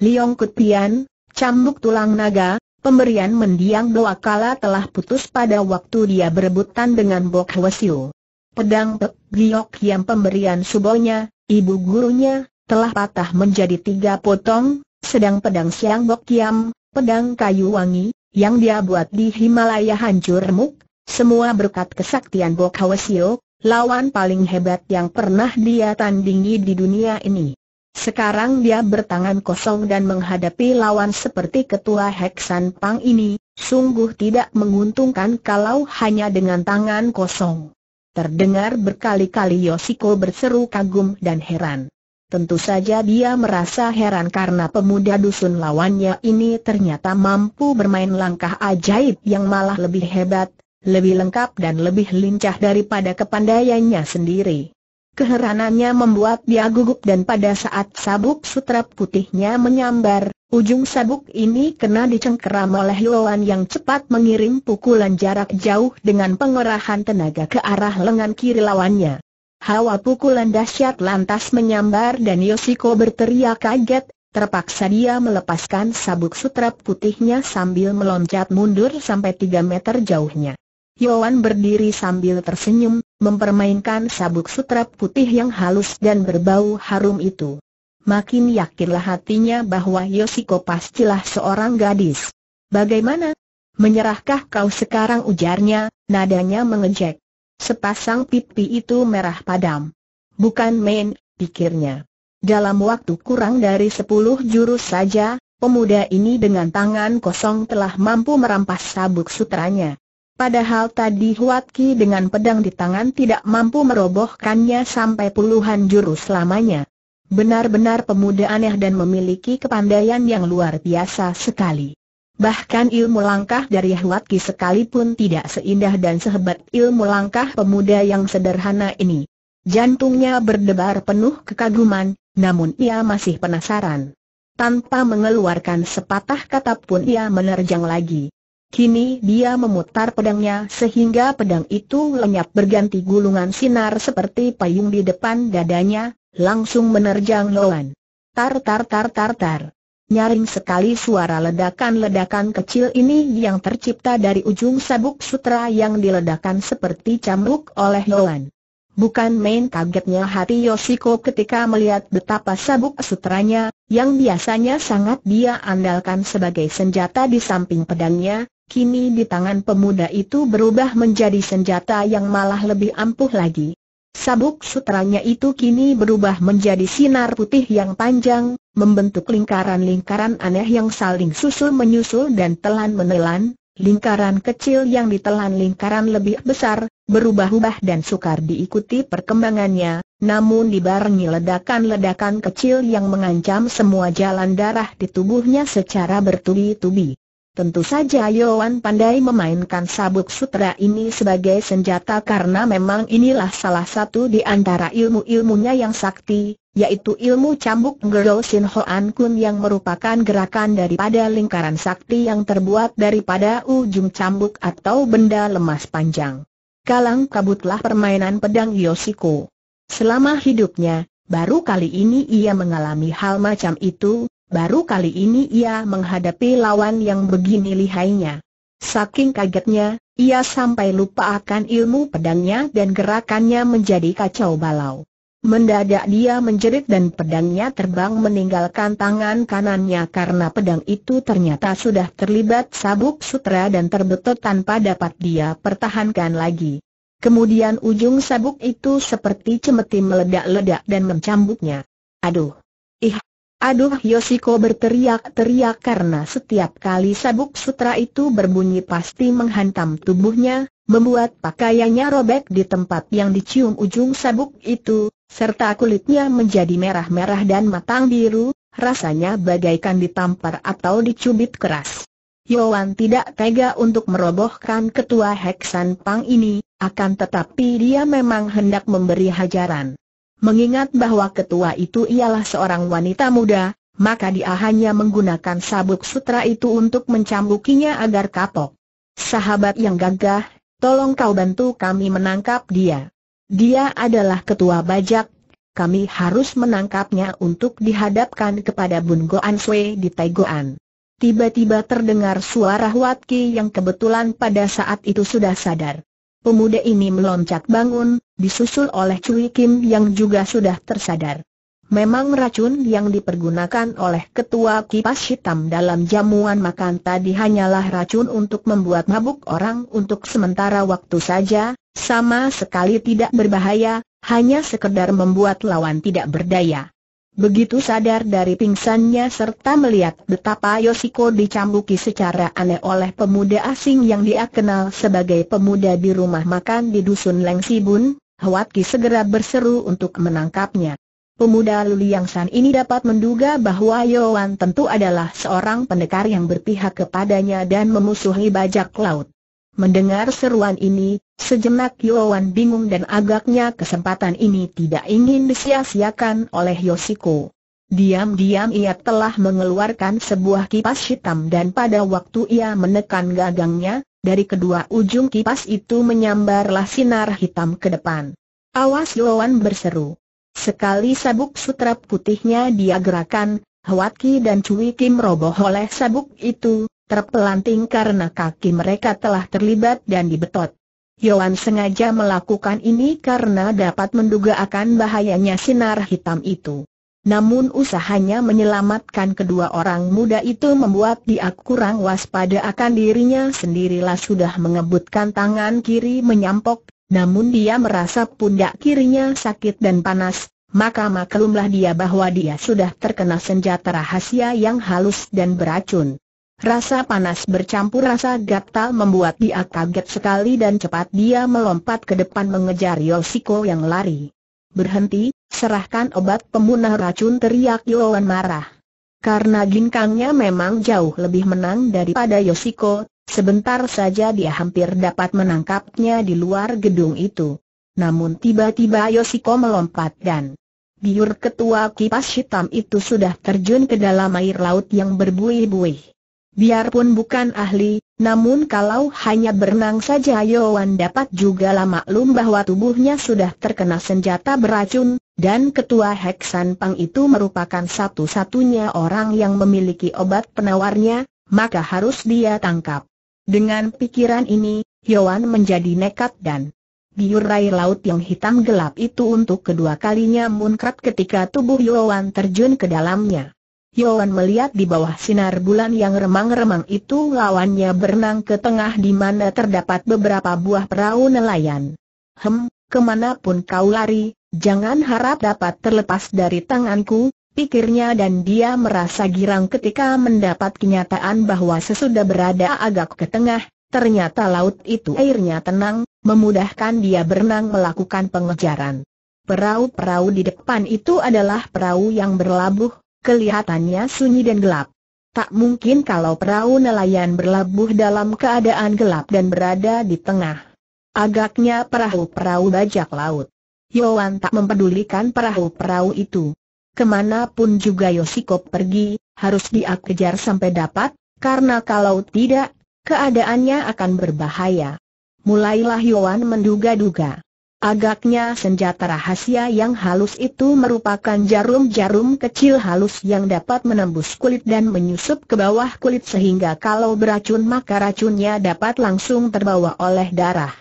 Speaker 1: Liong Kutian, cambuk tulang naga, pemberian mendiang Bloakala telah putus pada waktu dia berebutan dengan Bok Hwesiu. Pedang Pek Giok yang pemberian subonya, ibu gurunya, telah patah menjadi tiga potong, sedang pedang Siang Bok Kiam, pedang kayu wangi, yang dia buat di Himalaya hancur muk. semua berkat kesaktian Bok Hwesio, lawan paling hebat yang pernah dia tandingi di dunia ini. Sekarang dia bertangan kosong dan menghadapi lawan seperti ketua Heksan Pang ini, sungguh tidak menguntungkan kalau hanya dengan tangan kosong. Terdengar berkali-kali Yoshiko berseru kagum dan heran. Tentu saja dia merasa heran karena pemuda dusun lawannya ini ternyata mampu bermain langkah ajaib yang malah lebih hebat, lebih lengkap dan lebih lincah daripada kepandaiannya sendiri. Keheranannya membuat dia gugup dan pada saat sabuk sutra putihnya menyambar, ujung sabuk ini kena dicengkeram oleh Yuan yang cepat mengirim pukulan jarak jauh dengan pengerahan tenaga ke arah lengan kiri lawannya. Hawa pukulan dahsyat lantas menyambar dan Yoshiko berteriak kaget, terpaksa dia melepaskan sabuk sutra putihnya sambil meloncat mundur sampai 3 meter jauhnya. Yoan berdiri sambil tersenyum, mempermainkan sabuk sutra putih yang halus dan berbau harum itu. Makin yakinlah hatinya bahwa Yosiko pastilah seorang gadis. Bagaimana? Menyerahkah kau sekarang ujarnya, nadanya mengejek. Sepasang pipi itu merah padam. Bukan main, pikirnya. Dalam waktu kurang dari sepuluh jurus saja, pemuda ini dengan tangan kosong telah mampu merampas sabuk sutranya. Padahal tadi Huat Ki dengan pedang di tangan tidak mampu merobohkannya sampai puluhan jurus lamanya. Benar-benar pemuda aneh dan memiliki kepandaian yang luar biasa sekali. Bahkan ilmu langkah dari Huat Ki sekalipun tidak seindah dan sehebat ilmu langkah pemuda yang sederhana ini. Jantungnya berdebar penuh kekaguman, namun ia masih penasaran. Tanpa mengeluarkan sepatah kata pun ia menerjang lagi. Kini dia memutar pedangnya sehingga pedang itu lenyap berganti gulungan sinar seperti payung di depan dadanya, langsung menerjang Loan. Tar tar tar tar tar. Nyaring sekali suara ledakan-ledakan kecil ini yang tercipta dari ujung sabuk sutra yang diledakan seperti cambuk oleh Loan. Bukan main kagetnya hati Yoshiko ketika melihat betapa sabuk sutranya, yang biasanya sangat dia andalkan sebagai senjata di samping pedangnya, kini di tangan pemuda itu berubah menjadi senjata yang malah lebih ampuh lagi. Sabuk sutranya itu kini berubah menjadi sinar putih yang panjang, membentuk lingkaran-lingkaran aneh yang saling susul menyusul dan telan menelan, Lingkaran kecil yang ditelan lingkaran lebih besar, berubah-ubah dan sukar diikuti perkembangannya, namun dibarengi ledakan-ledakan kecil yang mengancam semua jalan darah di tubuhnya secara bertubi-tubi. Tentu saja Yowan pandai memainkan sabuk sutra ini sebagai senjata karena memang inilah salah satu di antara ilmu-ilmunya yang sakti, yaitu ilmu cambuk Gerol Sin Hoan Kun yang merupakan gerakan daripada lingkaran sakti yang terbuat daripada ujung cambuk atau benda lemas panjang. Kalang kabutlah permainan pedang Yoshiko. Selama hidupnya, baru kali ini ia mengalami hal macam itu, baru kali ini ia menghadapi lawan yang begini lihainya. Saking kagetnya, ia sampai lupa akan ilmu pedangnya dan gerakannya menjadi kacau balau. Mendadak dia menjerit dan pedangnya terbang meninggalkan tangan kanannya karena pedang itu ternyata sudah terlibat sabuk sutra dan terbetot tanpa dapat dia pertahankan lagi. Kemudian ujung sabuk itu seperti cemeti meledak-ledak dan mencambuknya. Aduh! Ih! Aduh Yosiko berteriak-teriak karena setiap kali sabuk sutra itu berbunyi pasti menghantam tubuhnya, membuat pakaiannya robek di tempat yang dicium ujung sabuk itu, serta kulitnya menjadi merah-merah dan matang biru, rasanya bagaikan ditampar atau dicubit keras. Yoan tidak tega untuk merobohkan ketua Heksan Pang ini, akan tetapi dia memang hendak memberi hajaran. Mengingat bahwa ketua itu ialah seorang wanita muda, maka dia hanya menggunakan sabuk sutra itu untuk mencambukinya agar kapok. Sahabat yang gagah, tolong kau bantu kami menangkap dia. Dia adalah ketua bajak. Kami harus menangkapnya untuk dihadapkan kepada Bun Goan Sui di Taigoan. Tiba-tiba terdengar suara Huatki yang kebetulan pada saat itu sudah sadar. Pemuda ini meloncat bangun, disusul oleh Cui Kim yang juga sudah tersadar. Memang racun yang dipergunakan oleh ketua kipas hitam dalam jamuan makan tadi hanyalah racun untuk membuat mabuk orang untuk sementara waktu saja, sama sekali tidak berbahaya, hanya sekedar membuat lawan tidak berdaya. Begitu sadar dari pingsannya serta melihat betapa Yoshiko dicambuki secara aneh oleh pemuda asing yang dia kenal sebagai pemuda di rumah makan di dusun Lengsibun, Hwatki segera berseru untuk menangkapnya. Pemuda Yang San ini dapat menduga bahwa Yoan tentu adalah seorang pendekar yang berpihak kepadanya dan memusuhi bajak laut. Mendengar seruan ini, sejenak Yoan bingung dan agaknya kesempatan ini tidak ingin disia-siakan oleh Yosiko. Diam-diam ia telah mengeluarkan sebuah kipas hitam dan pada waktu ia menekan gagangnya, dari kedua ujung kipas itu menyambarlah sinar hitam ke depan. Awas Yoan berseru. Sekali sabuk sutra putihnya dia gerakan, Ki dan Cui Kim roboh oleh sabuk itu, terpelanting karena kaki mereka telah terlibat dan dibetot. Yohan sengaja melakukan ini karena dapat menduga akan bahayanya sinar hitam itu. Namun usahanya menyelamatkan kedua orang muda itu membuat dia kurang waspada akan dirinya sendirilah sudah mengebutkan tangan kiri menyampok, namun dia merasa pundak kirinya sakit dan panas, maka maklumlah dia bahwa dia sudah terkena senjata rahasia yang halus dan beracun. Rasa panas bercampur rasa gatal membuat dia kaget sekali dan cepat dia melompat ke depan mengejar Yosiko yang lari. Berhenti, serahkan obat pemunah racun teriak Yowan marah. Karena ginkangnya memang jauh lebih menang daripada Yosiko. Sebentar saja dia hampir dapat menangkapnya di luar gedung itu. Namun tiba-tiba Yosiko melompat dan biur ketua kipas hitam itu sudah terjun ke dalam air laut yang berbuih-buih. Biarpun bukan ahli, namun kalau hanya berenang saja Yowan dapat juga maklum bahwa tubuhnya sudah terkena senjata beracun, dan ketua Heksan Pang itu merupakan satu-satunya orang yang memiliki obat penawarnya, maka harus dia tangkap. Dengan pikiran ini, Yoan menjadi nekat dan diurai laut yang hitam gelap itu untuk kedua kalinya muncrat ketika tubuh Yoan terjun ke dalamnya. Yoan melihat di bawah sinar bulan yang remang-remang itu lawannya berenang ke tengah di mana terdapat beberapa buah perahu nelayan. Hem, kemanapun kau lari, jangan harap dapat terlepas dari tanganku, pikirnya dan dia merasa girang ketika mendapat kenyataan bahwa sesudah berada agak ke tengah, ternyata laut itu airnya tenang, memudahkan dia berenang melakukan pengejaran. Perahu-perahu di depan itu adalah perahu yang berlabuh, kelihatannya sunyi dan gelap. Tak mungkin kalau perahu nelayan berlabuh dalam keadaan gelap dan berada di tengah. Agaknya perahu-perahu bajak laut. Yowan tak mempedulikan perahu-perahu itu. Kemana pun juga Yosikop pergi, harus dia kejar sampai dapat, karena kalau tidak, keadaannya akan berbahaya. Mulailah Yohan menduga-duga. Agaknya senjata rahasia yang halus itu merupakan jarum-jarum kecil halus yang dapat menembus kulit dan menyusup ke bawah kulit sehingga kalau beracun maka racunnya dapat langsung terbawa oleh darah.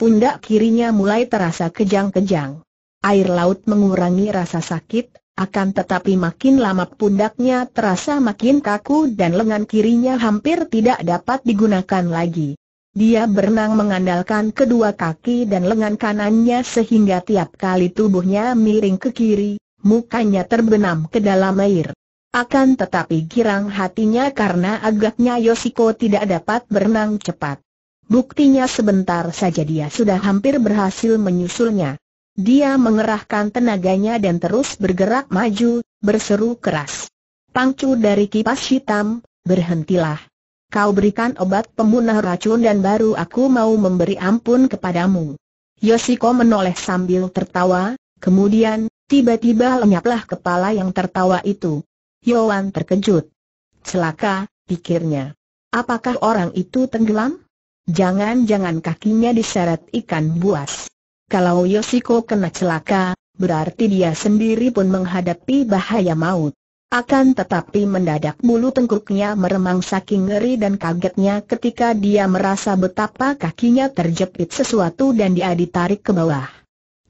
Speaker 1: Pundak kirinya mulai terasa kejang-kejang. Air laut mengurangi rasa sakit, akan tetapi makin lama pundaknya terasa makin kaku dan lengan kirinya hampir tidak dapat digunakan lagi. Dia berenang mengandalkan kedua kaki dan lengan kanannya sehingga tiap kali tubuhnya miring ke kiri, mukanya terbenam ke dalam air. Akan tetapi girang hatinya karena agaknya Yosiko tidak dapat berenang cepat. Buktinya sebentar saja dia sudah hampir berhasil menyusulnya. Dia mengerahkan tenaganya dan terus bergerak maju, berseru keras. Pangcu dari kipas hitam, berhentilah. Kau berikan obat pemunah racun dan baru aku mau memberi ampun kepadamu. Yosiko menoleh sambil tertawa, kemudian, tiba-tiba lenyaplah kepala yang tertawa itu. Yoan terkejut. Celaka, pikirnya. Apakah orang itu tenggelam? Jangan-jangan kakinya diseret ikan buas. Kalau Yosiko kena celaka, berarti dia sendiri pun menghadapi bahaya maut. Akan tetapi mendadak bulu tengkuknya meremang saking ngeri dan kagetnya ketika dia merasa betapa kakinya terjepit sesuatu dan dia ditarik ke bawah.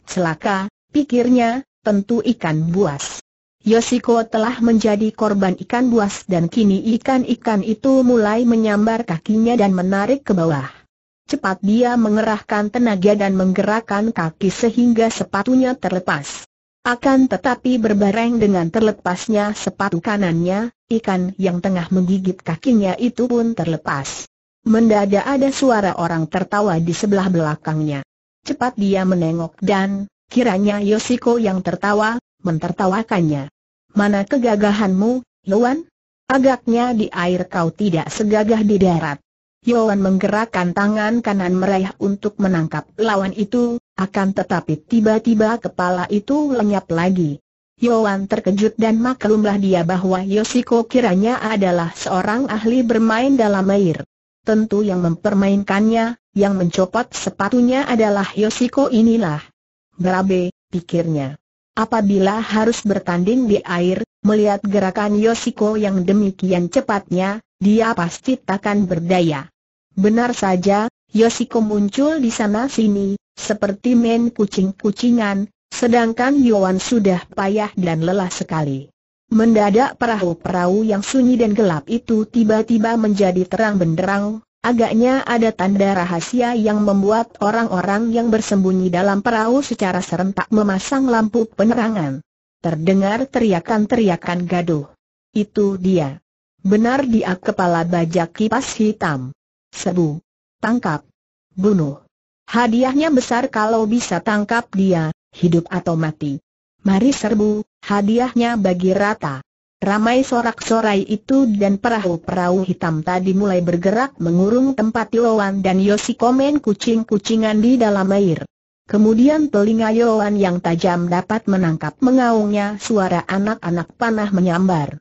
Speaker 1: Celaka, pikirnya, tentu ikan buas. Yosiko telah menjadi korban ikan buas dan kini ikan-ikan itu mulai menyambar kakinya dan menarik ke bawah. Cepat dia mengerahkan tenaga dan menggerakkan kaki sehingga sepatunya terlepas. Akan tetapi berbareng dengan terlepasnya sepatu kanannya, ikan yang tengah menggigit kakinya itu pun terlepas. Mendadak ada suara orang tertawa di sebelah belakangnya. Cepat dia menengok dan, kiranya Yosiko yang tertawa, mentertawakannya. Mana kegagahanmu, Luan? Agaknya di air kau tidak segagah di darat. Yoan menggerakkan tangan kanan meraih untuk menangkap lawan itu, akan tetapi tiba-tiba kepala itu lenyap lagi. Yoan terkejut dan maklumlah dia bahwa Yoshiko kiranya adalah seorang ahli bermain dalam air. Tentu yang mempermainkannya, yang mencopot sepatunya adalah Yoshiko inilah. Berabe, pikirnya. Apabila harus bertanding di air, melihat gerakan Yoshiko yang demikian cepatnya, dia pasti takkan berdaya. Benar saja, Yoshiko muncul di sana-sini, seperti main kucing-kucingan, sedangkan Yuan sudah payah dan lelah sekali. Mendadak perahu-perahu yang sunyi dan gelap itu tiba-tiba menjadi terang benderang, Agaknya ada tanda rahasia yang membuat orang-orang yang bersembunyi dalam perahu secara serentak memasang lampu penerangan. Terdengar teriakan-teriakan gaduh. Itu dia. Benar dia kepala bajak kipas hitam. Sebu. Tangkap. Bunuh. Hadiahnya besar kalau bisa tangkap dia, hidup atau mati. Mari serbu, hadiahnya bagi rata. Ramai sorak-sorai itu dan perahu-perahu hitam tadi mulai bergerak mengurung tempat Yoan dan Yosi komen kucing-kucingan di dalam air. Kemudian telinga Yoan yang tajam dapat menangkap mengaungnya suara anak-anak panah menyambar.